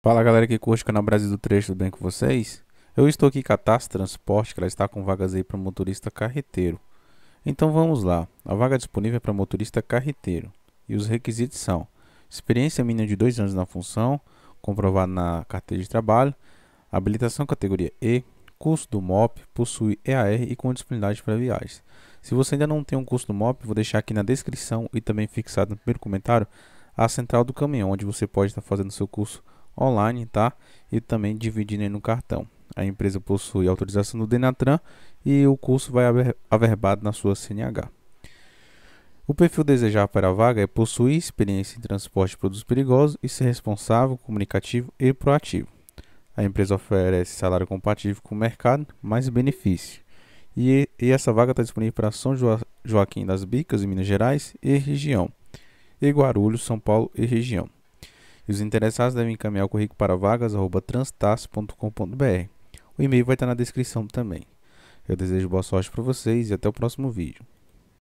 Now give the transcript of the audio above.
Fala galera que curte o canal Brasil do Trecho, tudo bem com vocês? Eu estou aqui com a TAS Transporte, que ela está com vagas aí para motorista carreteiro. Então vamos lá, a vaga é disponível é para motorista carreteiro e os requisitos são experiência mínima de 2 anos na função, comprovado na carteira de trabalho, habilitação categoria E, curso do MOP, possui EAR e com disponibilidade para viagens. Se você ainda não tem um curso do MOP, vou deixar aqui na descrição e também fixado no primeiro comentário a central do caminhão, onde você pode estar fazendo seu curso online, tá? E também dividindo no cartão. A empresa possui autorização do Denatran e o curso vai averbado na sua CNH. O perfil desejado para a vaga é possuir experiência em transporte de produtos perigosos e ser responsável, comunicativo e proativo. A empresa oferece salário compatível com o mercado, mais benefício. E, e essa vaga está disponível para São Joaquim das Bicas, em Minas Gerais, e região. E Guarulhos, São Paulo e região. E os interessados devem encaminhar o currículo para vagas@transtax.com.br. O e-mail vai estar na descrição também. Eu desejo boa sorte para vocês e até o próximo vídeo.